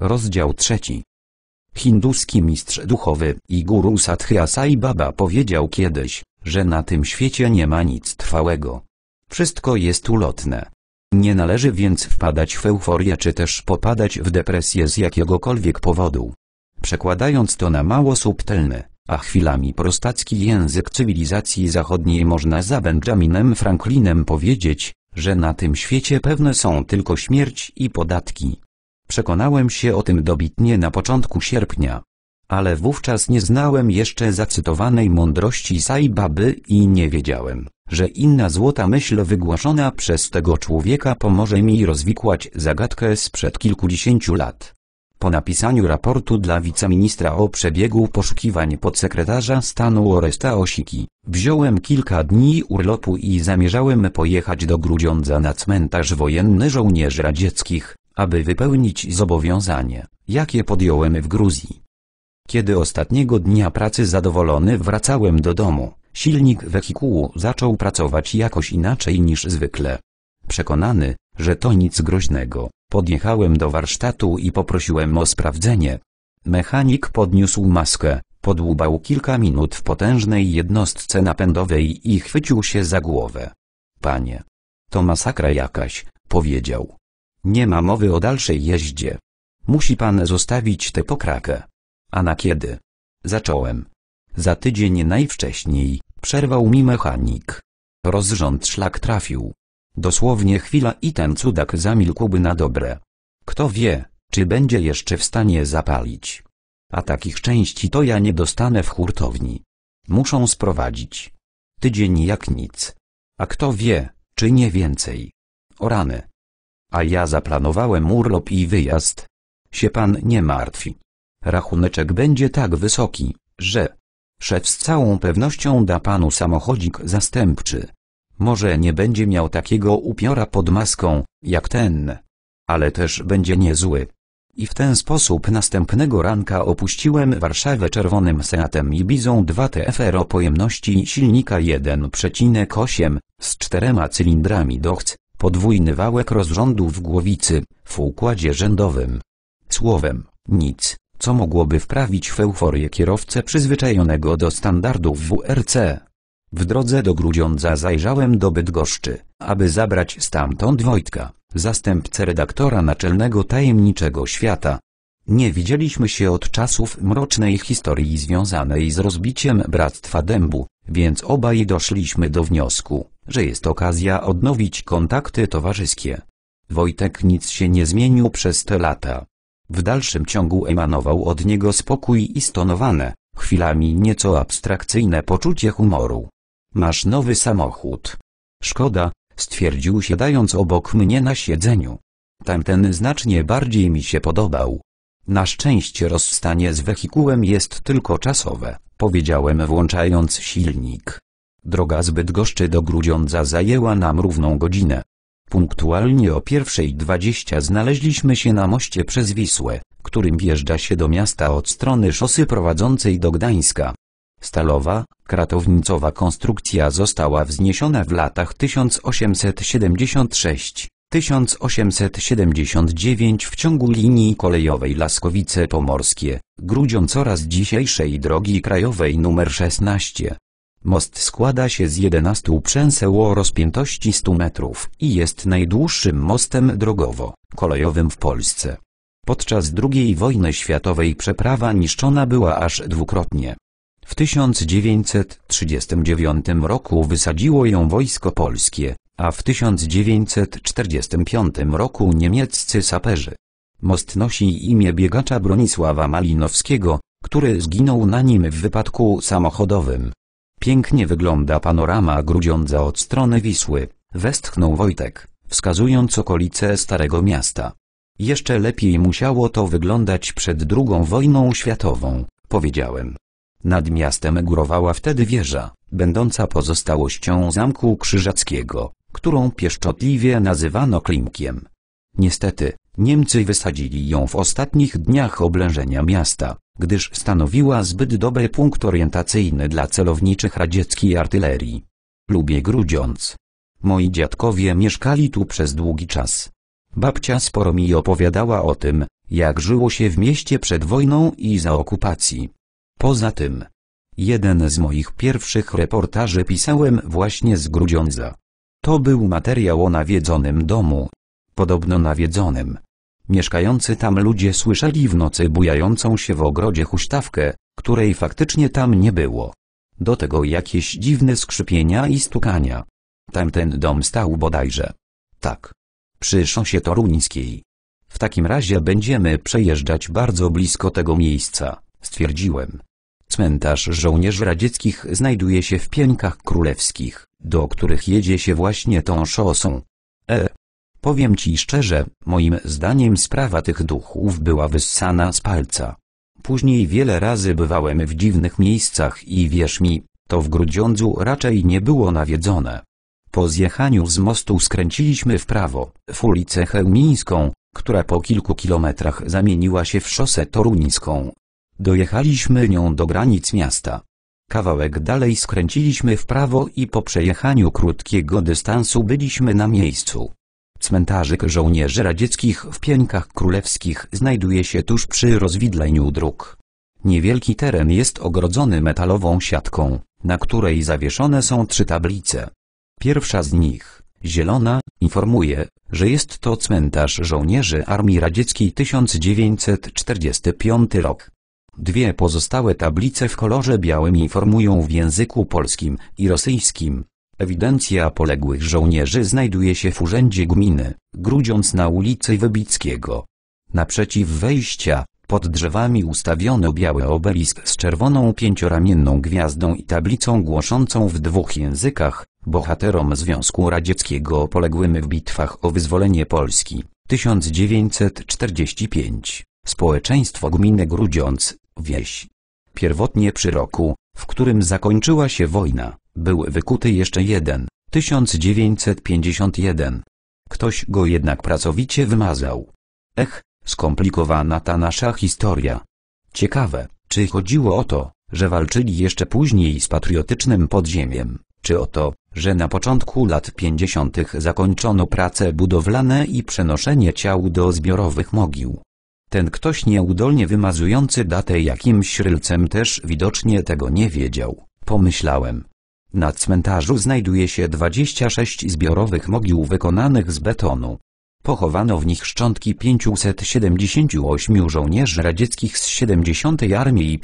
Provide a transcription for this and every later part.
Rozdział trzeci. Hinduski mistrz duchowy i guru Satya Sai Baba powiedział kiedyś, że na tym świecie nie ma nic trwałego. Wszystko jest ulotne. Nie należy więc wpadać w euforię czy też popadać w depresję z jakiegokolwiek powodu. Przekładając to na mało subtelny, a chwilami prostacki język cywilizacji zachodniej można za Benjaminem Franklinem powiedzieć, że na tym świecie pewne są tylko śmierć i podatki. Przekonałem się o tym dobitnie na początku sierpnia. Ale wówczas nie znałem jeszcze zacytowanej mądrości Baby i nie wiedziałem, że inna złota myśl wygłaszona przez tego człowieka pomoże mi rozwikłać zagadkę sprzed kilkudziesięciu lat. Po napisaniu raportu dla wiceministra o przebiegu poszukiwań podsekretarza stanu Oresta Osiki, wziąłem kilka dni urlopu i zamierzałem pojechać do Grudziądza na cmentarz wojenny żołnierzy radzieckich, aby wypełnić zobowiązanie, jakie podjąłem w Gruzji. Kiedy ostatniego dnia pracy zadowolony wracałem do domu, silnik wehikułu zaczął pracować jakoś inaczej niż zwykle. Przekonany, że to nic groźnego, podjechałem do warsztatu i poprosiłem o sprawdzenie. Mechanik podniósł maskę, podłubał kilka minut w potężnej jednostce napędowej i chwycił się za głowę. Panie, to masakra jakaś, powiedział. Nie ma mowy o dalszej jeździe. Musi pan zostawić tę pokrakę. A na kiedy? Zacząłem. Za tydzień najwcześniej, przerwał mi mechanik. Rozrząd szlak trafił. Dosłownie chwila i ten cudak zamilkłby na dobre. Kto wie, czy będzie jeszcze w stanie zapalić. A takich części to ja nie dostanę w hurtowni. Muszą sprowadzić. Tydzień jak nic. A kto wie, czy nie więcej. O rany. A ja zaplanowałem urlop i wyjazd. Się pan nie martwi. Rachuneczek będzie tak wysoki, że szef z całą pewnością da panu samochodzik zastępczy. Może nie będzie miał takiego upiora pod maską, jak ten, ale też będzie niezły. I w ten sposób następnego ranka opuściłem Warszawę czerwonym Seatem Ibizą 2 TFR o pojemności silnika 1,8 z czterema cylindrami DOHC podwójny wałek rozrządu w głowicy, w układzie rzędowym. Słowem, nic, co mogłoby wprawić w euforię kierowcę przyzwyczajonego do standardów WRC. W drodze do Grudziądza zajrzałem do Bydgoszczy, aby zabrać stamtąd Wojtka, zastępcę redaktora naczelnego Tajemniczego Świata, nie widzieliśmy się od czasów mrocznej historii związanej z rozbiciem Bractwa Dębu, więc obaj doszliśmy do wniosku, że jest okazja odnowić kontakty towarzyskie. Wojtek nic się nie zmienił przez te lata. W dalszym ciągu emanował od niego spokój i stonowane, chwilami nieco abstrakcyjne poczucie humoru. Masz nowy samochód. Szkoda, stwierdził siadając obok mnie na siedzeniu. Tamten znacznie bardziej mi się podobał. Na szczęście rozstanie z wehikułem jest tylko czasowe, powiedziałem włączając silnik. Droga z Bydgoszczy do Grudziądza zajęła nam równą godzinę. Punktualnie o 1.20 znaleźliśmy się na moście przez Wisłę, którym wjeżdża się do miasta od strony szosy prowadzącej do Gdańska. Stalowa, kratownicowa konstrukcja została wzniesiona w latach 1876 1879 w ciągu linii kolejowej Laskowice Pomorskie, grudziąc coraz dzisiejszej drogi krajowej nr 16. Most składa się z 11 przęseł o rozpiętości 100 metrów i jest najdłuższym mostem drogowo-kolejowym w Polsce. Podczas II wojny światowej przeprawa niszczona była aż dwukrotnie. W 1939 roku wysadziło ją Wojsko Polskie, a w 1945 roku niemieccy saperzy. Most nosi imię biegacza Bronisława Malinowskiego, który zginął na nim w wypadku samochodowym. Pięknie wygląda panorama Grudziądza od strony Wisły, westchnął Wojtek, wskazując okolice Starego Miasta. Jeszcze lepiej musiało to wyglądać przed II wojną światową, powiedziałem. Nad miastem górowała wtedy wieża, będąca pozostałością zamku krzyżackiego, którą pieszczotliwie nazywano Klimkiem. Niestety, Niemcy wysadzili ją w ostatnich dniach oblężenia miasta, gdyż stanowiła zbyt dobry punkt orientacyjny dla celowniczych radzieckiej artylerii. Lubię Grudziądz. Moi dziadkowie mieszkali tu przez długi czas. Babcia sporo mi opowiadała o tym, jak żyło się w mieście przed wojną i za okupacji. Poza tym, jeden z moich pierwszych reportaży pisałem właśnie z Grudziądza. To był materiał o nawiedzonym domu. Podobno nawiedzonym. Mieszkający tam ludzie słyszeli w nocy bujającą się w ogrodzie huśtawkę, której faktycznie tam nie było. Do tego jakieś dziwne skrzypienia i stukania. Tamten dom stał bodajże. Tak. Przy szosie toruńskiej. W takim razie będziemy przejeżdżać bardzo blisko tego miejsca, stwierdziłem. Cmentarz żołnierzy radzieckich znajduje się w piękach Królewskich do których jedzie się właśnie tą szosą. E. Powiem ci szczerze, moim zdaniem sprawa tych duchów była wyssana z palca. Później wiele razy bywałem w dziwnych miejscach i wierz mi, to w Grudziądzu raczej nie było nawiedzone. Po zjechaniu z mostu skręciliśmy w prawo, w ulicę Chełmińską, która po kilku kilometrach zamieniła się w szosę toruńską. Dojechaliśmy nią do granic miasta. Kawałek dalej skręciliśmy w prawo i po przejechaniu krótkiego dystansu byliśmy na miejscu. Cmentarzyk żołnierzy radzieckich w Pieńkach Królewskich znajduje się tuż przy rozwidleniu dróg. Niewielki teren jest ogrodzony metalową siatką, na której zawieszone są trzy tablice. Pierwsza z nich, zielona, informuje, że jest to cmentarz żołnierzy Armii Radzieckiej 1945 rok. Dwie pozostałe tablice w kolorze białym informują w języku polskim i rosyjskim. Ewidencja poległych żołnierzy znajduje się w urzędzie gminy, grudziąc na ulicy Wybickiego. Naprzeciw wejścia, pod drzewami ustawiono biały obelisk z czerwoną pięcioramienną gwiazdą i tablicą głoszącą w dwóch językach, bohaterom Związku Radzieckiego poległym w bitwach o wyzwolenie Polski, 1945, społeczeństwo gminy Grudziądz, Wieś. Pierwotnie przy roku, w którym zakończyła się wojna, był wykuty jeszcze jeden, 1951. Ktoś go jednak pracowicie wymazał. Ech, skomplikowana ta nasza historia. Ciekawe, czy chodziło o to, że walczyli jeszcze później z patriotycznym podziemiem, czy o to, że na początku lat 50. zakończono prace budowlane i przenoszenie ciał do zbiorowych mogił. Ten ktoś nieudolnie wymazujący datę jakimś rylcem też widocznie tego nie wiedział, pomyślałem. Na cmentarzu znajduje się 26 zbiorowych mogił wykonanych z betonu. Pochowano w nich szczątki 578 żołnierzy radzieckich z 70. Armii I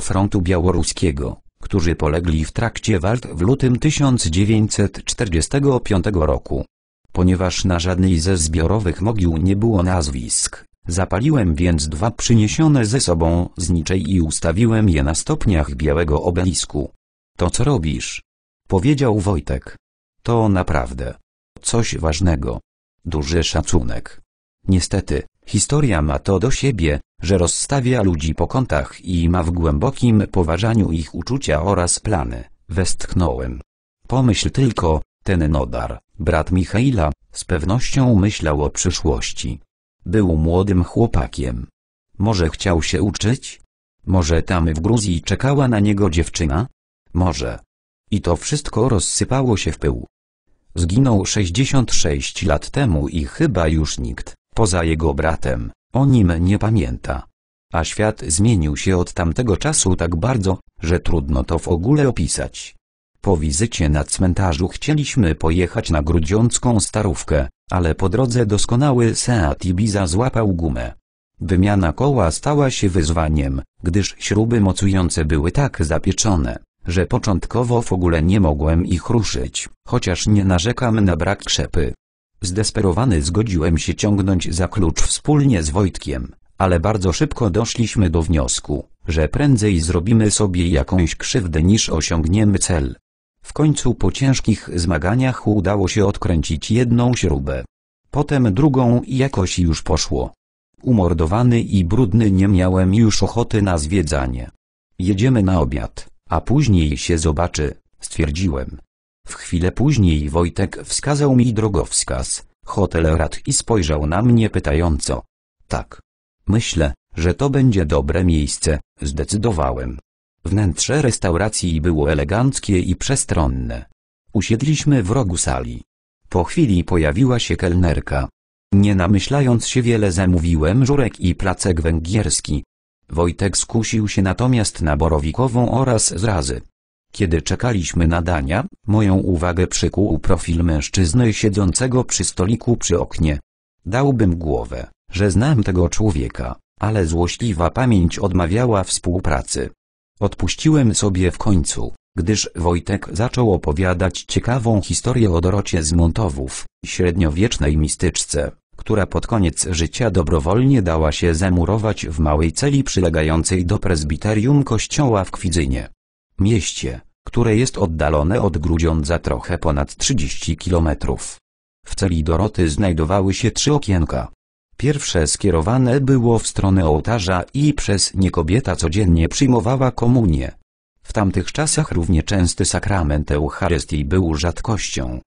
Frontu Białoruskiego, którzy polegli w trakcie walk w lutym 1945 roku. Ponieważ na żadnej ze zbiorowych mogił nie było nazwisk, Zapaliłem więc dwa przyniesione ze sobą zniczej i ustawiłem je na stopniach białego obelisku. To co robisz? Powiedział Wojtek. To naprawdę. Coś ważnego. Duży szacunek. Niestety, historia ma to do siebie, że rozstawia ludzi po kątach i ma w głębokim poważaniu ich uczucia oraz plany, westchnąłem. Pomyśl tylko, ten Nodar, brat Michaila, z pewnością myślał o przyszłości. Był młodym chłopakiem. Może chciał się uczyć? Może tam w Gruzji czekała na niego dziewczyna? Może. I to wszystko rozsypało się w pył. Zginął 66 lat temu i chyba już nikt, poza jego bratem, o nim nie pamięta. A świat zmienił się od tamtego czasu tak bardzo, że trudno to w ogóle opisać. Po wizycie na cmentarzu chcieliśmy pojechać na grudziącką starówkę, ale po drodze doskonały Seat Ibiza złapał gumę. Wymiana koła stała się wyzwaniem, gdyż śruby mocujące były tak zapieczone, że początkowo w ogóle nie mogłem ich ruszyć, chociaż nie narzekam na brak krzepy. Zdesperowany zgodziłem się ciągnąć za klucz wspólnie z Wojtkiem, ale bardzo szybko doszliśmy do wniosku, że prędzej zrobimy sobie jakąś krzywdę niż osiągniemy cel. W końcu po ciężkich zmaganiach udało się odkręcić jedną śrubę. Potem drugą i jakoś już poszło. Umordowany i brudny nie miałem już ochoty na zwiedzanie. Jedziemy na obiad, a później się zobaczy, stwierdziłem. W chwilę później Wojtek wskazał mi drogowskaz, hotel rad i spojrzał na mnie pytająco. Tak. Myślę, że to będzie dobre miejsce, zdecydowałem. Wnętrze restauracji było eleganckie i przestronne. Usiedliśmy w rogu sali. Po chwili pojawiła się kelnerka. Nie namyślając się wiele zamówiłem żurek i placek węgierski. Wojtek skusił się natomiast na borowikową oraz zrazy. Kiedy czekaliśmy na dania, moją uwagę przykuł profil mężczyzny siedzącego przy stoliku przy oknie. Dałbym głowę, że znam tego człowieka, ale złośliwa pamięć odmawiała współpracy. Odpuściłem sobie w końcu, gdyż Wojtek zaczął opowiadać ciekawą historię o Dorocie z Montowów, średniowiecznej mistyczce, która pod koniec życia dobrowolnie dała się zamurować w małej celi przylegającej do prezbiterium kościoła w Kwidzynie. Mieście, które jest oddalone od Grudziądza trochę ponad 30 kilometrów. W celi Doroty znajdowały się trzy okienka, Pierwsze skierowane było w stronę ołtarza i przez nie kobieta codziennie przyjmowała komunię. W tamtych czasach równie częsty sakrament Eucharystii był rzadkością.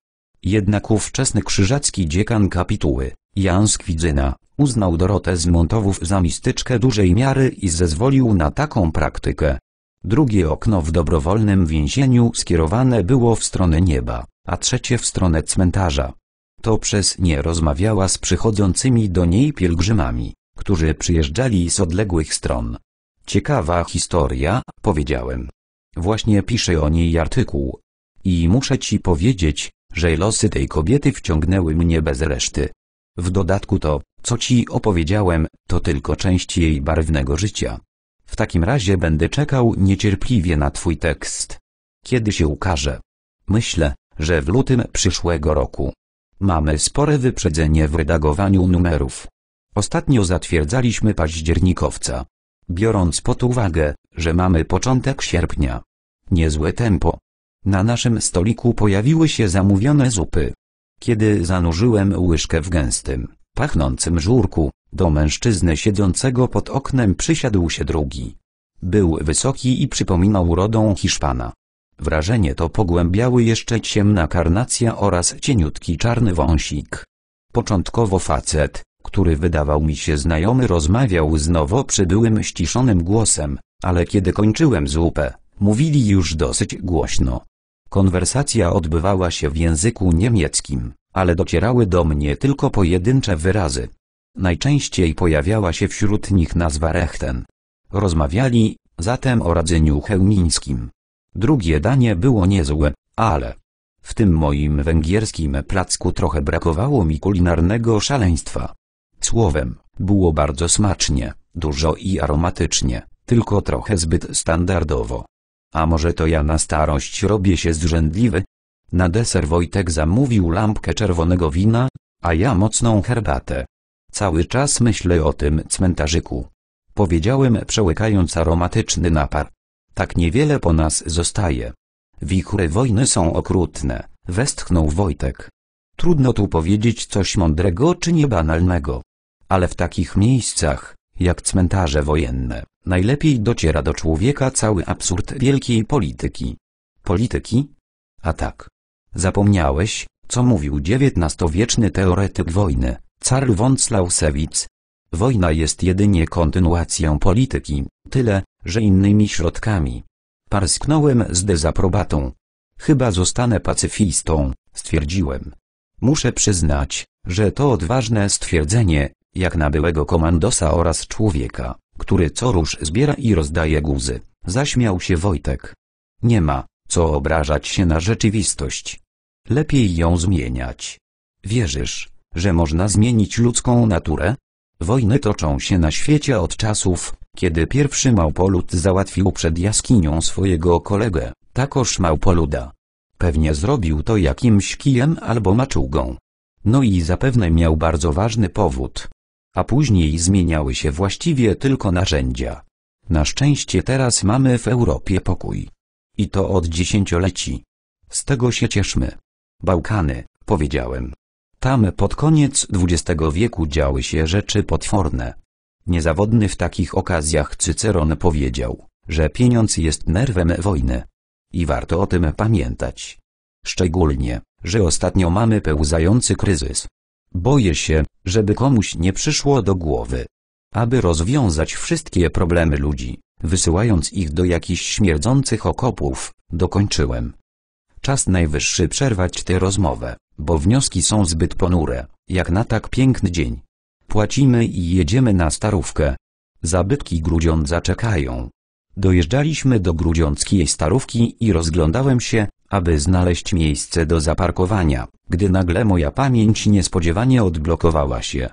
Jednak ówczesny krzyżacki dziekan kapituły, Jan Skwidzyna, uznał Dorotę z Montowów za mistyczkę dużej miary i zezwolił na taką praktykę. Drugie okno w dobrowolnym więzieniu skierowane było w stronę nieba, a trzecie w stronę cmentarza to przez nie rozmawiała z przychodzącymi do niej pielgrzymami, którzy przyjeżdżali z odległych stron. Ciekawa historia, powiedziałem. Właśnie piszę o niej artykuł. I muszę ci powiedzieć, że losy tej kobiety wciągnęły mnie bez reszty. W dodatku to, co ci opowiedziałem, to tylko część jej barwnego życia. W takim razie będę czekał niecierpliwie na twój tekst. Kiedy się ukaże? Myślę, że w lutym przyszłego roku. Mamy spore wyprzedzenie w redagowaniu numerów. Ostatnio zatwierdzaliśmy październikowca. Biorąc pod uwagę, że mamy początek sierpnia. Niezłe tempo. Na naszym stoliku pojawiły się zamówione zupy. Kiedy zanurzyłem łyżkę w gęstym, pachnącym żurku, do mężczyzny siedzącego pod oknem przysiadł się drugi. Był wysoki i przypominał rodą Hiszpana. Wrażenie to pogłębiały jeszcze ciemna karnacja oraz cieniutki czarny wąsik. Początkowo facet, który wydawał mi się znajomy rozmawiał z nowo przybyłym ściszonym głosem, ale kiedy kończyłem zupę, mówili już dosyć głośno. Konwersacja odbywała się w języku niemieckim, ale docierały do mnie tylko pojedyncze wyrazy. Najczęściej pojawiała się wśród nich nazwa Rechten. Rozmawiali, zatem o radzeniu chełmińskim, Drugie danie było niezłe, ale w tym moim węgierskim placku trochę brakowało mi kulinarnego szaleństwa. Słowem, było bardzo smacznie, dużo i aromatycznie, tylko trochę zbyt standardowo. A może to ja na starość robię się zrzędliwy? Na deser Wojtek zamówił lampkę czerwonego wina, a ja mocną herbatę. Cały czas myślę o tym cmentarzyku. Powiedziałem przełykając aromatyczny napar. Tak niewiele po nas zostaje. Wichry wojny są okrutne, westchnął Wojtek. Trudno tu powiedzieć coś mądrego czy niebanalnego. Ale w takich miejscach, jak cmentarze wojenne, najlepiej dociera do człowieka cały absurd wielkiej polityki. Polityki? A tak. Zapomniałeś, co mówił XIX-wieczny teoretyk wojny, Karl von Clausewitz. Wojna jest jedynie kontynuacją polityki, tyle, że innymi środkami. Parsknąłem z dezaprobatą. Chyba zostanę pacyfistą, stwierdziłem. Muszę przyznać, że to odważne stwierdzenie, jak na byłego komandosa oraz człowieka, który co rusz zbiera i rozdaje guzy, zaśmiał się Wojtek. Nie ma, co obrażać się na rzeczywistość. Lepiej ją zmieniać. Wierzysz, że można zmienić ludzką naturę? Wojny toczą się na świecie od czasów, kiedy pierwszy małpolud załatwił przed jaskinią swojego kolegę, takoż małpoluda. Pewnie zrobił to jakimś kijem albo maczugą. No i zapewne miał bardzo ważny powód. A później zmieniały się właściwie tylko narzędzia. Na szczęście teraz mamy w Europie pokój. I to od dziesięcioleci. Z tego się cieszmy. Bałkany, powiedziałem. Tam pod koniec XX wieku działy się rzeczy potworne. Niezawodny w takich okazjach Cyceron powiedział, że pieniądz jest nerwem wojny. I warto o tym pamiętać. Szczególnie, że ostatnio mamy pełzający kryzys. Boję się, żeby komuś nie przyszło do głowy, aby rozwiązać wszystkie problemy ludzi, wysyłając ich do jakichś śmierdzących okopów, dokończyłem. Czas najwyższy przerwać tę rozmowę, bo wnioski są zbyt ponure, jak na tak piękny dzień. Płacimy i jedziemy na starówkę. Zabytki Grudziądza czekają. Dojeżdżaliśmy do grudziąckiej starówki i rozglądałem się, aby znaleźć miejsce do zaparkowania, gdy nagle moja pamięć niespodziewanie odblokowała się.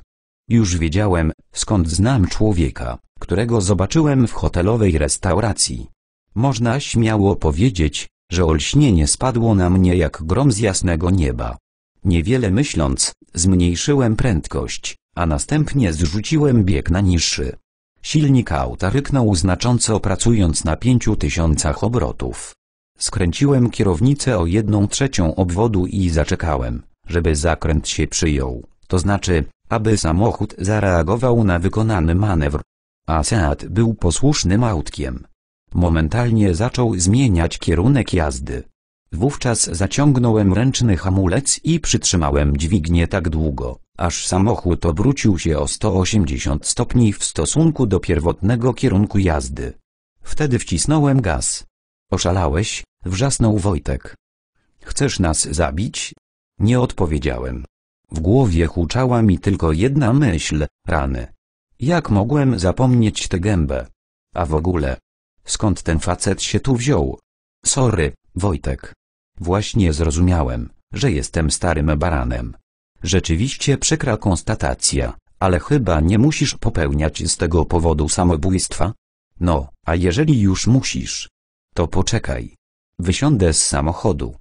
Już wiedziałem, skąd znam człowieka, którego zobaczyłem w hotelowej restauracji. Można śmiało powiedzieć, że olśnienie spadło na mnie jak grom z jasnego nieba. Niewiele myśląc, zmniejszyłem prędkość, a następnie zrzuciłem bieg na niższy. Silnik auta ryknął znacząco pracując na pięciu tysiącach obrotów. Skręciłem kierownicę o jedną trzecią obwodu i zaczekałem, żeby zakręt się przyjął, to znaczy, aby samochód zareagował na wykonany manewr. A Seat był posłusznym autkiem. Momentalnie zaczął zmieniać kierunek jazdy. Wówczas zaciągnąłem ręczny hamulec i przytrzymałem dźwignię tak długo, aż samochód obrócił się o 180 stopni w stosunku do pierwotnego kierunku jazdy. Wtedy wcisnąłem gaz. Oszalałeś, wrzasnął Wojtek. Chcesz nas zabić? Nie odpowiedziałem. W głowie huczała mi tylko jedna myśl, rany. Jak mogłem zapomnieć tę gębę? A w ogóle, skąd ten facet się tu wziął? Sorry, Wojtek. Właśnie zrozumiałem, że jestem starym baranem. Rzeczywiście przykra konstatacja, ale chyba nie musisz popełniać z tego powodu samobójstwa? No, a jeżeli już musisz, to poczekaj. Wysiądę z samochodu.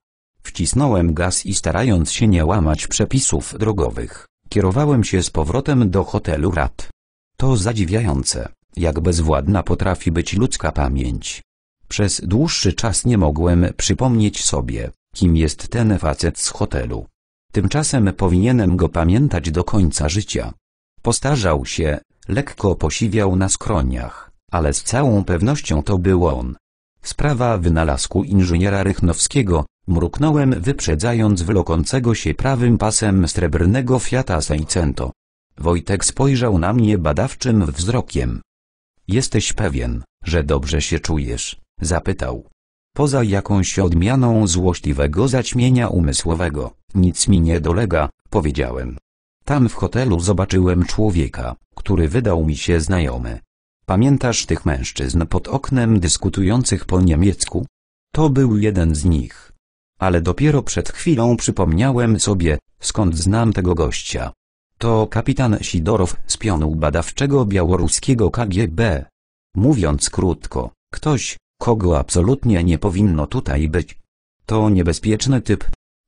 Wcisnąłem gaz i starając się nie łamać przepisów drogowych, kierowałem się z powrotem do hotelu Rat. To zadziwiające, jak bezwładna potrafi być ludzka pamięć. Przez dłuższy czas nie mogłem przypomnieć sobie, kim jest ten facet z hotelu. Tymczasem powinienem go pamiętać do końca życia. Postarzał się, lekko posiwiał na skroniach, ale z całą pewnością to był on. Sprawa wynalazku inżyniera Rychnowskiego, mruknąłem wyprzedzając wylokącego się prawym pasem srebrnego Fiata Seicento. Wojtek spojrzał na mnie badawczym wzrokiem. Jesteś pewien, że dobrze się czujesz? Zapytał. Poza jakąś odmianą złośliwego zaćmienia umysłowego, nic mi nie dolega, powiedziałem. Tam w hotelu zobaczyłem człowieka, który wydał mi się znajomy. Pamiętasz tych mężczyzn pod oknem dyskutujących po niemiecku? To był jeden z nich. Ale dopiero przed chwilą przypomniałem sobie, skąd znam tego gościa. To kapitan Sidorow z pionu badawczego białoruskiego KGB. Mówiąc krótko, ktoś, kogo absolutnie nie powinno tutaj być. To niebezpieczny typ.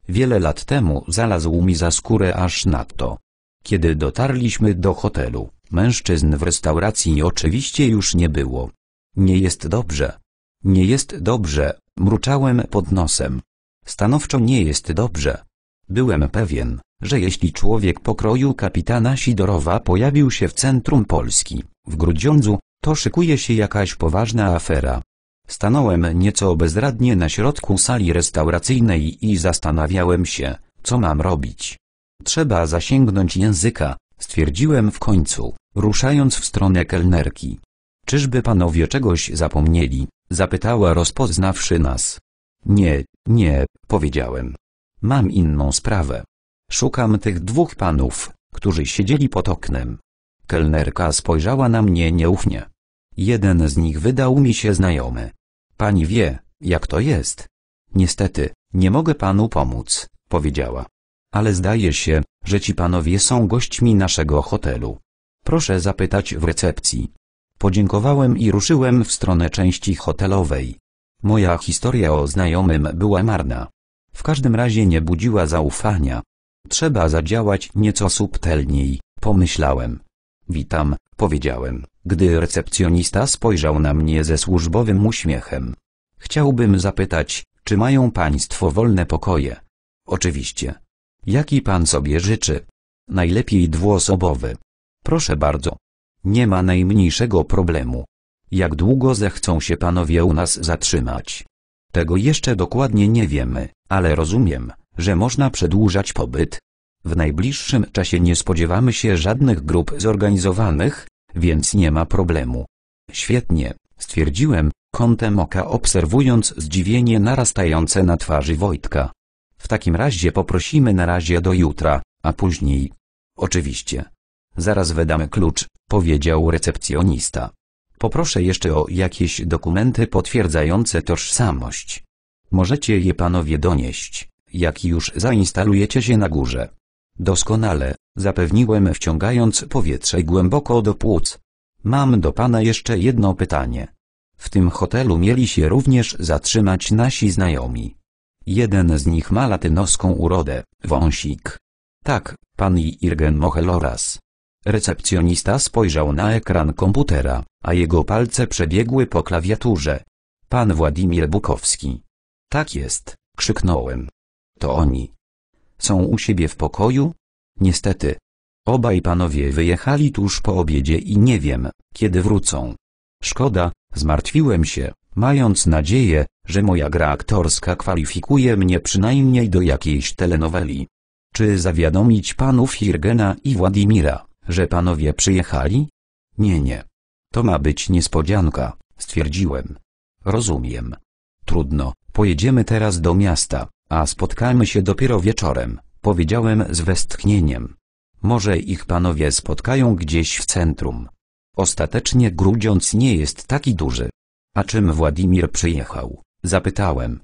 Wiele lat temu zalazł mi za skórę aż nadto. Kiedy dotarliśmy do hotelu, mężczyzn w restauracji oczywiście już nie było. Nie jest dobrze. Nie jest dobrze, mruczałem pod nosem. Stanowczo nie jest dobrze. Byłem pewien, że jeśli człowiek pokroju kapitana Sidorowa pojawił się w centrum Polski, w Grudziądzu, to szykuje się jakaś poważna afera. Stanąłem nieco bezradnie na środku sali restauracyjnej i zastanawiałem się, co mam robić. Trzeba zasięgnąć języka, stwierdziłem w końcu, ruszając w stronę kelnerki. Czyżby panowie czegoś zapomnieli? zapytała rozpoznawszy nas. Nie, nie, powiedziałem. Mam inną sprawę. Szukam tych dwóch panów, którzy siedzieli pod oknem. Kelnerka spojrzała na mnie nieufnie. Jeden z nich wydał mi się znajomy. Pani wie, jak to jest. Niestety, nie mogę panu pomóc, powiedziała. Ale zdaje się, że ci panowie są gośćmi naszego hotelu. Proszę zapytać w recepcji. Podziękowałem i ruszyłem w stronę części hotelowej. Moja historia o znajomym była marna. W każdym razie nie budziła zaufania. Trzeba zadziałać nieco subtelniej, pomyślałem. Witam, powiedziałem gdy recepcjonista spojrzał na mnie ze służbowym uśmiechem. Chciałbym zapytać, czy mają państwo wolne pokoje? Oczywiście. Jaki pan sobie życzy? Najlepiej dwuosobowy. Proszę bardzo. Nie ma najmniejszego problemu. Jak długo zechcą się panowie u nas zatrzymać? Tego jeszcze dokładnie nie wiemy, ale rozumiem, że można przedłużać pobyt. W najbliższym czasie nie spodziewamy się żadnych grup zorganizowanych, więc nie ma problemu. Świetnie, stwierdziłem, kątem oka obserwując zdziwienie narastające na twarzy Wojtka. W takim razie poprosimy na razie do jutra, a później... Oczywiście. Zaraz wydamy klucz, powiedział recepcjonista. Poproszę jeszcze o jakieś dokumenty potwierdzające tożsamość. Możecie je panowie donieść, jak już zainstalujecie się na górze. Doskonale, Zapewniłem wciągając powietrze głęboko do płuc. Mam do pana jeszcze jedno pytanie. W tym hotelu mieli się również zatrzymać nasi znajomi. Jeden z nich ma latynoską urodę, wąsik. Tak, pan Irgen Mocheloras. Recepcjonista spojrzał na ekran komputera, a jego palce przebiegły po klawiaturze. Pan Władimir Bukowski. Tak jest, krzyknąłem. To oni. Są u siebie w pokoju? Niestety. Obaj panowie wyjechali tuż po obiedzie i nie wiem, kiedy wrócą. Szkoda, zmartwiłem się, mając nadzieję, że moja gra aktorska kwalifikuje mnie przynajmniej do jakiejś telenoweli. Czy zawiadomić panów Hirgena i Władimira, że panowie przyjechali? Nie, nie. To ma być niespodzianka, stwierdziłem. Rozumiem. Trudno, pojedziemy teraz do miasta, a spotkamy się dopiero wieczorem. Powiedziałem z westchnieniem. Może ich panowie spotkają gdzieś w centrum. Ostatecznie grudziąc nie jest taki duży. A czym Władimir przyjechał? Zapytałem.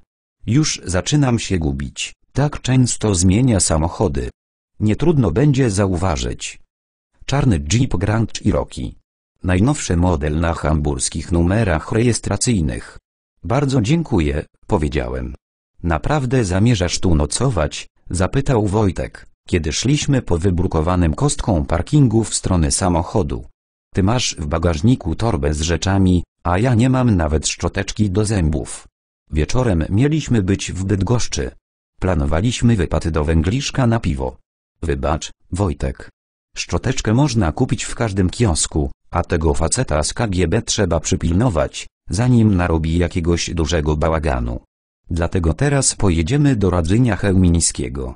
Już zaczynam się gubić. Tak często zmienia samochody. Nie trudno będzie zauważyć. Czarny Jeep Grand Cherokee. Najnowszy model na hamburskich numerach rejestracyjnych. Bardzo dziękuję, powiedziałem. Naprawdę zamierzasz tu nocować? Zapytał Wojtek, kiedy szliśmy po wybrukowanym kostką parkingu w stronę samochodu. Ty masz w bagażniku torbę z rzeczami, a ja nie mam nawet szczoteczki do zębów. Wieczorem mieliśmy być w Bydgoszczy. Planowaliśmy wypady do Węgliszka na piwo. Wybacz, Wojtek. Szczoteczkę można kupić w każdym kiosku, a tego faceta z KGB trzeba przypilnować, zanim narobi jakiegoś dużego bałaganu. Dlatego teraz pojedziemy do Radzynia Chełmińskiego.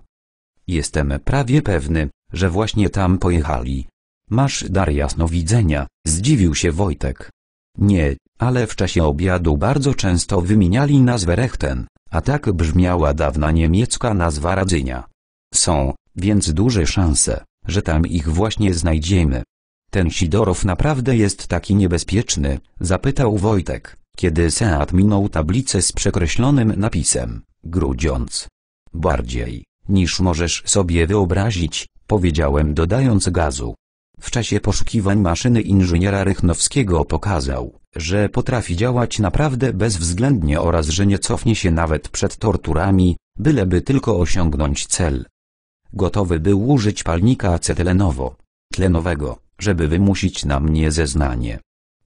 Jestem prawie pewny, że właśnie tam pojechali. Masz dar jasnowidzenia, zdziwił się Wojtek. Nie, ale w czasie obiadu bardzo często wymieniali nazwę Rechten, a tak brzmiała dawna niemiecka nazwa Radzynia. Są, więc duże szanse, że tam ich właśnie znajdziemy. Ten Sidorow naprawdę jest taki niebezpieczny, zapytał Wojtek. Kiedy Seat minął tablicę z przekreślonym napisem, grudziąc. Bardziej, niż możesz sobie wyobrazić, powiedziałem dodając gazu. W czasie poszukiwań maszyny inżyniera Rychnowskiego pokazał, że potrafi działać naprawdę bezwzględnie oraz że nie cofnie się nawet przed torturami, byleby tylko osiągnąć cel. Gotowy był użyć palnika acetylenowo, tlenowego, żeby wymusić na mnie zeznanie.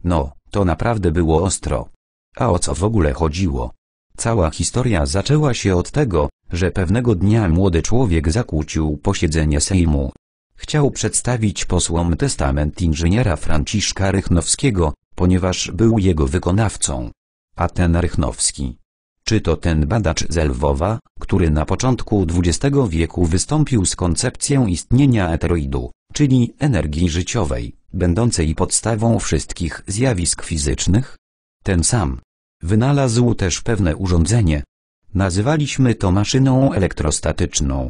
No, to naprawdę było ostro. A o co w ogóle chodziło? Cała historia zaczęła się od tego, że pewnego dnia młody człowiek zakłócił posiedzenie Sejmu. Chciał przedstawić posłom testament inżyniera Franciszka Rychnowskiego, ponieważ był jego wykonawcą. A ten Rychnowski. Czy to ten badacz z Lwowa, który na początku XX wieku wystąpił z koncepcją istnienia eteroidu, czyli energii życiowej, będącej podstawą wszystkich zjawisk fizycznych? Ten sam. Wynalazł też pewne urządzenie. Nazywaliśmy to maszyną elektrostatyczną.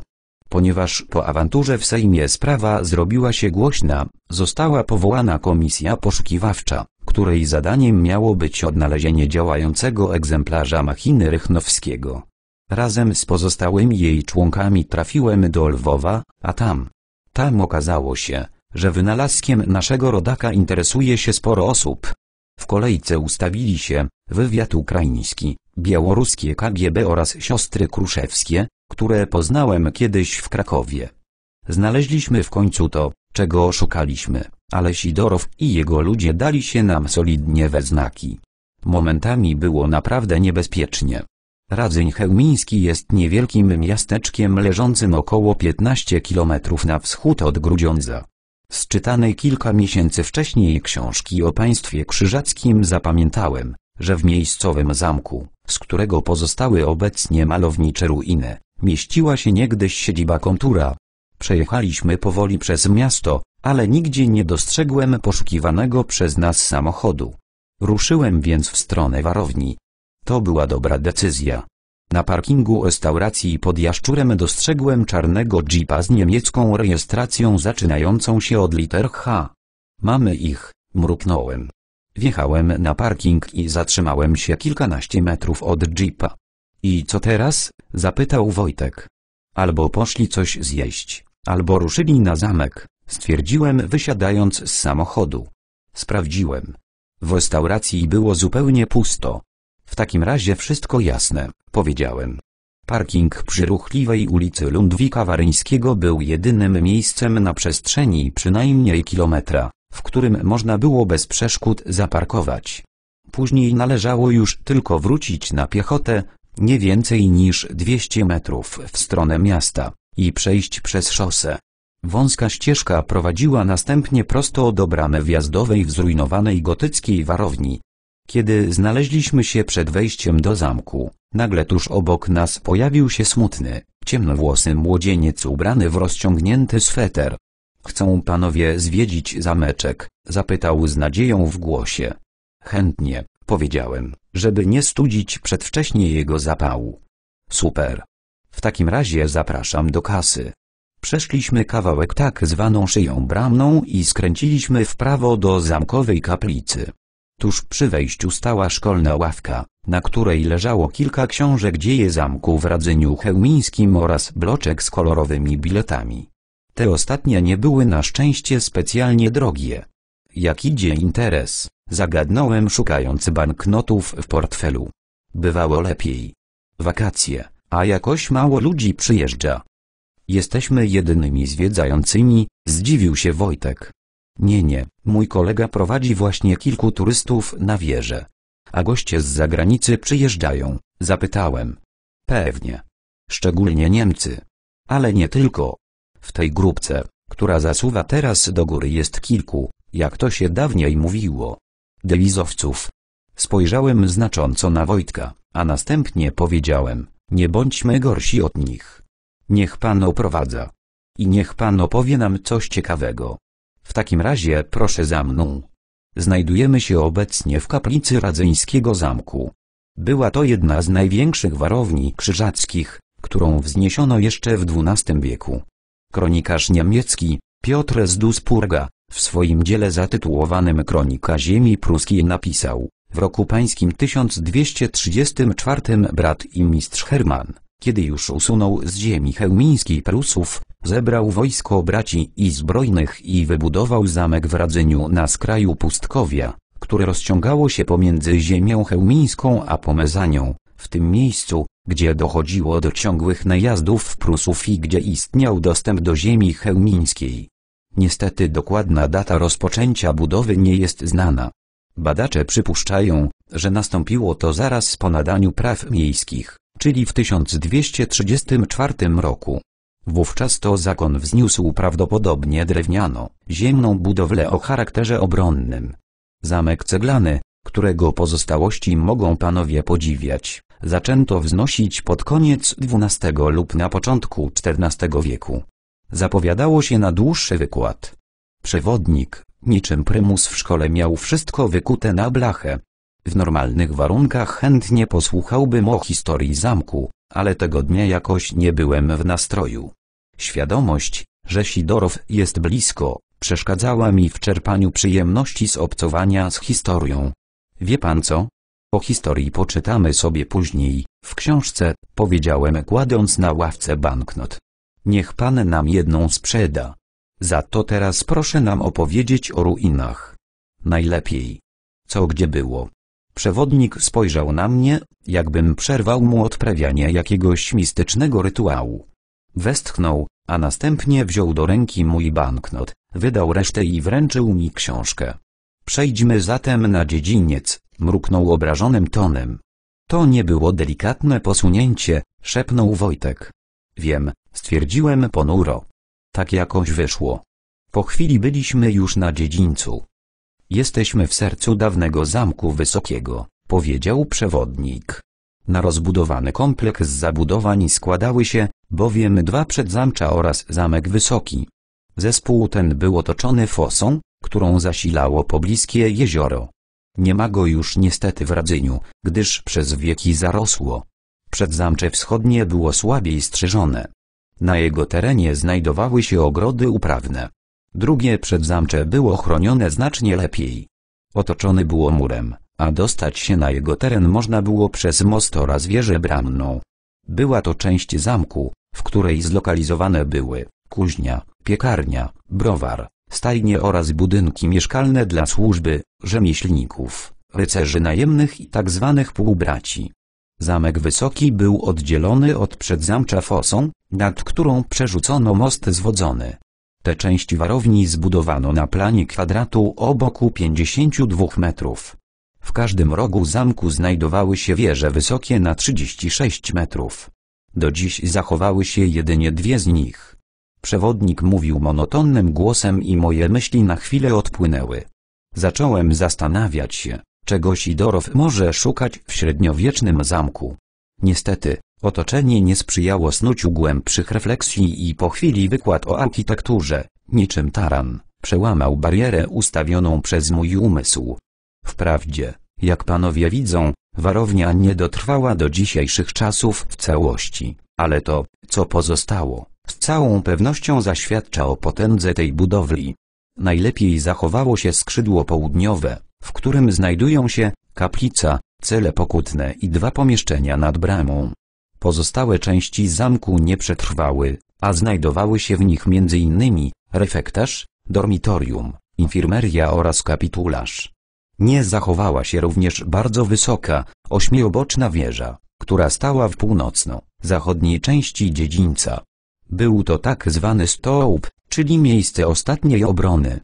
Ponieważ po awanturze w Sejmie sprawa zrobiła się głośna, została powołana komisja poszukiwawcza, której zadaniem miało być odnalezienie działającego egzemplarza machiny Rychnowskiego. Razem z pozostałymi jej członkami trafiłem do Lwowa, a tam. Tam okazało się, że wynalazkiem naszego rodaka interesuje się sporo osób. W kolejce ustawili się, wywiad ukraiński, białoruskie KGB oraz siostry kruszewskie, które poznałem kiedyś w Krakowie. Znaleźliśmy w końcu to, czego szukaliśmy, ale Sidorow i jego ludzie dali się nam solidnie we znaki. Momentami było naprawdę niebezpiecznie. Radzyń Chełmiński jest niewielkim miasteczkiem leżącym około 15 km na wschód od Grudziądza. Z czytanej kilka miesięcy wcześniej książki o państwie krzyżackim zapamiętałem, że w miejscowym zamku, z którego pozostały obecnie malownicze ruiny, mieściła się niegdyś siedziba kontura. Przejechaliśmy powoli przez miasto, ale nigdzie nie dostrzegłem poszukiwanego przez nas samochodu. Ruszyłem więc w stronę warowni. To była dobra decyzja. Na parkingu restauracji pod Jaszczurem dostrzegłem czarnego jeepa z niemiecką rejestracją zaczynającą się od liter H. Mamy ich, mruknąłem. Wjechałem na parking i zatrzymałem się kilkanaście metrów od jeepa. I co teraz? zapytał Wojtek. Albo poszli coś zjeść, albo ruszyli na zamek, stwierdziłem wysiadając z samochodu. Sprawdziłem. W restauracji było zupełnie pusto. W takim razie wszystko jasne, powiedziałem. Parking przy ruchliwej ulicy Lundwika Waryńskiego był jedynym miejscem na przestrzeni przynajmniej kilometra, w którym można było bez przeszkód zaparkować. Później należało już tylko wrócić na piechotę, nie więcej niż 200 metrów w stronę miasta, i przejść przez szosę. Wąska ścieżka prowadziła następnie prosto do bramy wjazdowej w zrujnowanej gotyckiej warowni, kiedy znaleźliśmy się przed wejściem do zamku, nagle tuż obok nas pojawił się smutny, ciemnowłosy młodzieniec ubrany w rozciągnięty sweter. Chcą panowie zwiedzić zameczek, zapytał z nadzieją w głosie. Chętnie, powiedziałem, żeby nie studzić przedwcześnie jego zapału. Super. W takim razie zapraszam do kasy. Przeszliśmy kawałek tak zwaną szyją bramną i skręciliśmy w prawo do zamkowej kaplicy. Tuż przy wejściu stała szkolna ławka, na której leżało kilka książek dzieje zamku w Radzyniu Chełmińskim oraz bloczek z kolorowymi biletami. Te ostatnie nie były na szczęście specjalnie drogie. Jak idzie interes, zagadnąłem szukając banknotów w portfelu. Bywało lepiej. Wakacje, a jakoś mało ludzi przyjeżdża. Jesteśmy jedynymi zwiedzającymi, zdziwił się Wojtek. Nie, nie, mój kolega prowadzi właśnie kilku turystów na wieżę. A goście z zagranicy przyjeżdżają, zapytałem. Pewnie. Szczególnie Niemcy. Ale nie tylko. W tej grupce, która zasuwa teraz do góry jest kilku, jak to się dawniej mówiło. Dewizowców. Spojrzałem znacząco na Wojtka, a następnie powiedziałem, nie bądźmy gorsi od nich. Niech pan oprowadza. I niech pan opowie nam coś ciekawego. W takim razie proszę za mną. Znajdujemy się obecnie w kaplicy Radzyńskiego Zamku. Była to jedna z największych warowni krzyżackich, którą wzniesiono jeszcze w XII wieku. Kronikarz niemiecki, Piotr z Duisburga, w swoim dziele zatytułowanym Kronika Ziemi Pruskiej napisał, w roku pańskim 1234 brat i mistrz Herman, kiedy już usunął z ziemi chełmińskiej Prusów, zebrał wojsko braci i zbrojnych i wybudował zamek w Radzyniu na skraju Pustkowia, które rozciągało się pomiędzy ziemią chełmińską a Pomezanią, w tym miejscu, gdzie dochodziło do ciągłych najazdów Prusów i gdzie istniał dostęp do ziemi chełmińskiej. Niestety dokładna data rozpoczęcia budowy nie jest znana. Badacze przypuszczają, że nastąpiło to zaraz po nadaniu praw miejskich czyli w 1234 roku. Wówczas to zakon wzniósł prawdopodobnie drewniano, ziemną budowlę o charakterze obronnym. Zamek ceglany, którego pozostałości mogą panowie podziwiać, zaczęto wznosić pod koniec XII lub na początku XIV wieku. Zapowiadało się na dłuższy wykład. Przewodnik, niczym prymus w szkole miał wszystko wykute na blachę, w normalnych warunkach chętnie posłuchałbym o historii zamku, ale tego dnia jakoś nie byłem w nastroju. Świadomość, że Sidorow jest blisko, przeszkadzała mi w czerpaniu przyjemności z obcowania z historią. Wie pan co? O historii poczytamy sobie później, w książce, powiedziałem kładąc na ławce banknot. Niech pan nam jedną sprzeda. Za to teraz proszę nam opowiedzieć o ruinach. Najlepiej. Co gdzie było? Przewodnik spojrzał na mnie, jakbym przerwał mu odprawianie jakiegoś mistycznego rytuału. Westchnął, a następnie wziął do ręki mój banknot, wydał resztę i wręczył mi książkę. Przejdźmy zatem na dziedziniec, mruknął obrażonym tonem. To nie było delikatne posunięcie, szepnął Wojtek. Wiem, stwierdziłem ponuro. Tak jakoś wyszło. Po chwili byliśmy już na dziedzińcu. Jesteśmy w sercu dawnego zamku wysokiego, powiedział przewodnik. Na rozbudowany kompleks zabudowań składały się, bowiem dwa przedzamcza oraz zamek wysoki. Zespół ten był otoczony fosą, którą zasilało pobliskie jezioro. Nie ma go już niestety w Radzyniu, gdyż przez wieki zarosło. Przedzamcze wschodnie było słabiej strzeżone. Na jego terenie znajdowały się ogrody uprawne. Drugie przedzamcze było chronione znacznie lepiej. Otoczony było murem, a dostać się na jego teren można było przez most oraz wieżę bramną. Była to część zamku, w której zlokalizowane były kuźnia, piekarnia, browar, stajnie oraz budynki mieszkalne dla służby, rzemieślników, rycerzy najemnych i tzw. Tak półbraci. Zamek wysoki był oddzielony od przedzamcza fosą, nad którą przerzucono most zwodzony, te część warowni zbudowano na planie kwadratu o boku 52 metrów. W każdym rogu zamku znajdowały się wieże wysokie na 36 metrów. Do dziś zachowały się jedynie dwie z nich. Przewodnik mówił monotonnym głosem i moje myśli na chwilę odpłynęły. Zacząłem zastanawiać się, czego Sidorow może szukać w średniowiecznym zamku. Niestety, Otoczenie nie sprzyjało snuciu głębszych refleksji i po chwili wykład o architekturze, niczym taran, przełamał barierę ustawioną przez mój umysł. Wprawdzie, jak panowie widzą, warownia nie dotrwała do dzisiejszych czasów w całości, ale to, co pozostało, z całą pewnością zaświadcza o potędze tej budowli. Najlepiej zachowało się skrzydło południowe, w którym znajdują się kaplica, cele pokutne i dwa pomieszczenia nad bramą. Pozostałe części zamku nie przetrwały, a znajdowały się w nich m.in. refektarz, dormitorium, infirmeria oraz kapitularz. Nie zachowała się również bardzo wysoka, ośmioboczna wieża, która stała w północno-zachodniej części dziedzińca. Był to tak zwany stołp, czyli miejsce ostatniej obrony.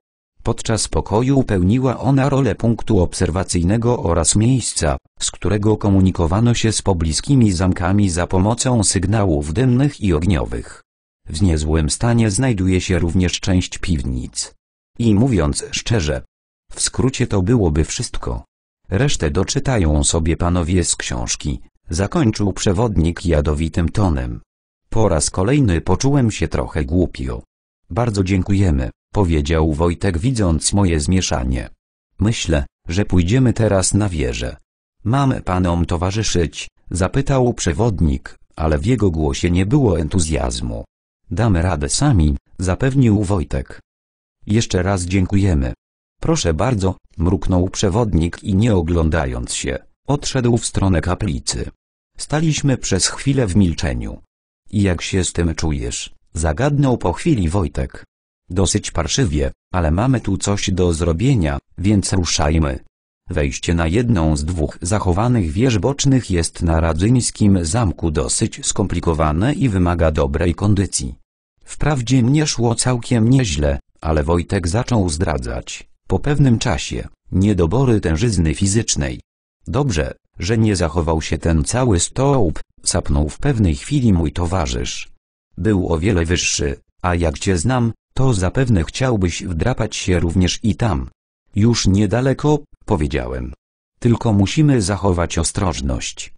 Podczas pokoju pełniła ona rolę punktu obserwacyjnego oraz miejsca, z którego komunikowano się z pobliskimi zamkami za pomocą sygnałów dymnych i ogniowych. W niezłym stanie znajduje się również część piwnic. I mówiąc szczerze, w skrócie to byłoby wszystko. Resztę doczytają sobie panowie z książki, zakończył przewodnik jadowitym tonem. Po raz kolejny poczułem się trochę głupio. Bardzo dziękujemy powiedział Wojtek widząc moje zmieszanie. Myślę, że pójdziemy teraz na wieżę. Mamy panom towarzyszyć, zapytał przewodnik, ale w jego głosie nie było entuzjazmu. Damy radę sami, zapewnił Wojtek. Jeszcze raz dziękujemy. Proszę bardzo, mruknął przewodnik i nie oglądając się, odszedł w stronę kaplicy. Staliśmy przez chwilę w milczeniu. I jak się z tym czujesz? Zagadnął po chwili Wojtek. Dosyć parszywie, ale mamy tu coś do zrobienia, więc ruszajmy. Wejście na jedną z dwóch zachowanych wież bocznych jest na radzyńskim zamku dosyć skomplikowane i wymaga dobrej kondycji. Wprawdzie mnie szło całkiem nieźle, ale Wojtek zaczął zdradzać, po pewnym czasie, niedobory tężyzny fizycznej. Dobrze, że nie zachował się ten cały stołb, sapnął w pewnej chwili mój towarzysz. Był o wiele wyższy, a jak cię znam, to zapewne chciałbyś wdrapać się również i tam. Już niedaleko, powiedziałem. Tylko musimy zachować ostrożność.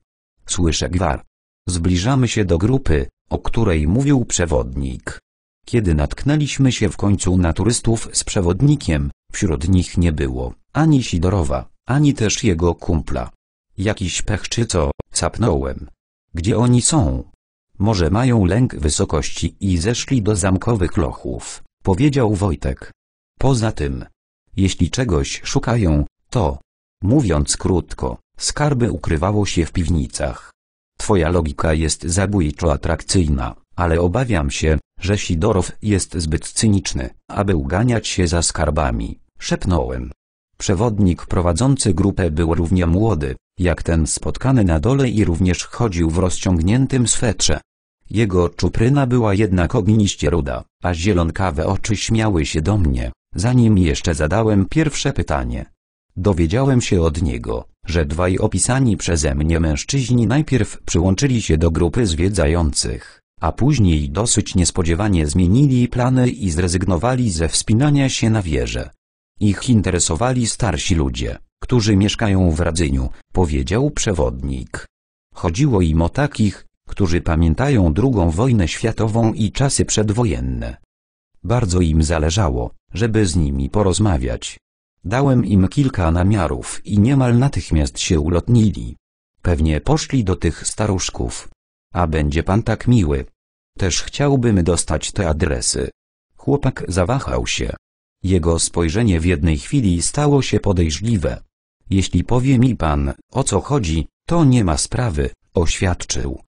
Słyszę gwar. Zbliżamy się do grupy, o której mówił przewodnik. Kiedy natknęliśmy się w końcu na turystów z przewodnikiem, wśród nich nie było ani Sidorowa, ani też jego kumpla. Jakiś pech czy co, sapnąłem. Gdzie oni są? Może mają lęk wysokości i zeszli do zamkowych lochów powiedział Wojtek. Poza tym, jeśli czegoś szukają, to, mówiąc krótko, skarby ukrywało się w piwnicach. Twoja logika jest zabójczo atrakcyjna, ale obawiam się, że Sidorow jest zbyt cyniczny, aby uganiać się za skarbami, szepnąłem. Przewodnik prowadzący grupę był równie młody, jak ten spotkany na dole i również chodził w rozciągniętym swetrze. Jego czupryna była jednak ogniście ruda, a zielonkawe oczy śmiały się do mnie, zanim jeszcze zadałem pierwsze pytanie. Dowiedziałem się od niego, że dwaj opisani przeze mnie mężczyźni najpierw przyłączyli się do grupy zwiedzających, a później dosyć niespodziewanie zmienili plany i zrezygnowali ze wspinania się na wieżę. Ich interesowali starsi ludzie, którzy mieszkają w Radzyniu, powiedział przewodnik. Chodziło im o takich, którzy pamiętają II wojnę światową i czasy przedwojenne. Bardzo im zależało, żeby z nimi porozmawiać. Dałem im kilka namiarów i niemal natychmiast się ulotnili. Pewnie poszli do tych staruszków. A będzie pan tak miły. Też chciałbym dostać te adresy. Chłopak zawahał się. Jego spojrzenie w jednej chwili stało się podejrzliwe. Jeśli powie mi pan, o co chodzi, to nie ma sprawy, oświadczył.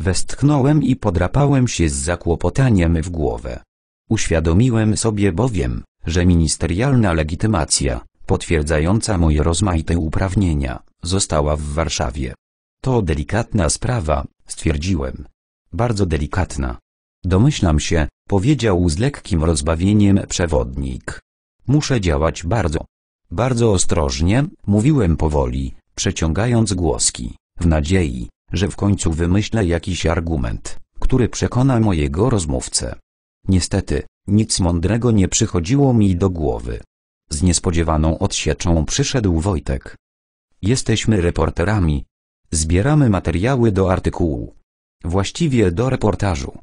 Westchnąłem i podrapałem się z zakłopotaniem w głowę. Uświadomiłem sobie bowiem, że ministerialna legitymacja, potwierdzająca moje rozmaite uprawnienia, została w Warszawie. To delikatna sprawa, stwierdziłem. Bardzo delikatna. Domyślam się, powiedział z lekkim rozbawieniem przewodnik. Muszę działać bardzo. Bardzo ostrożnie, mówiłem powoli, przeciągając głoski, w nadziei, że w końcu wymyślę jakiś argument, który przekona mojego rozmówcę. Niestety, nic mądrego nie przychodziło mi do głowy. Z niespodziewaną odsieczą przyszedł Wojtek. Jesteśmy reporterami. Zbieramy materiały do artykułu. Właściwie do reportażu.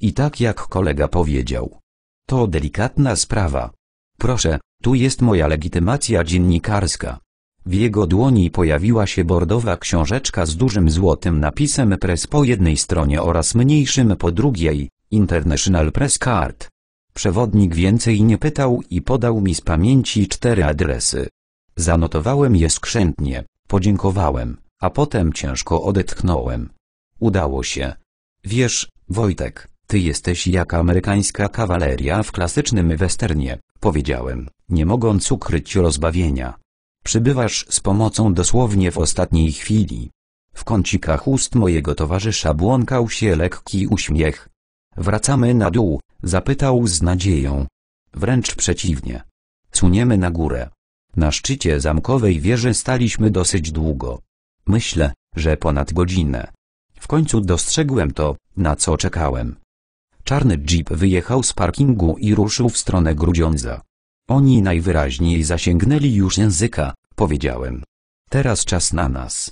I tak jak kolega powiedział. To delikatna sprawa. Proszę, tu jest moja legitymacja dziennikarska. W jego dłoni pojawiła się bordowa książeczka z dużym złotym napisem Press po jednej stronie oraz mniejszym po drugiej, International Press Card. Przewodnik więcej nie pytał i podał mi z pamięci cztery adresy. Zanotowałem je skrzętnie, podziękowałem, a potem ciężko odetchnąłem. Udało się. Wiesz, Wojtek, ty jesteś jak amerykańska kawaleria w klasycznym westernie, powiedziałem, nie mogąc ukryć rozbawienia. Przybywasz z pomocą dosłownie w ostatniej chwili. W kącikach ust mojego towarzysza błąkał się lekki uśmiech. Wracamy na dół, zapytał z nadzieją. Wręcz przeciwnie. Suniemy na górę. Na szczycie zamkowej wieży staliśmy dosyć długo. Myślę, że ponad godzinę. W końcu dostrzegłem to, na co czekałem. Czarny jeep wyjechał z parkingu i ruszył w stronę Grudziądza. Oni najwyraźniej zasięgnęli już języka, powiedziałem. Teraz czas na nas.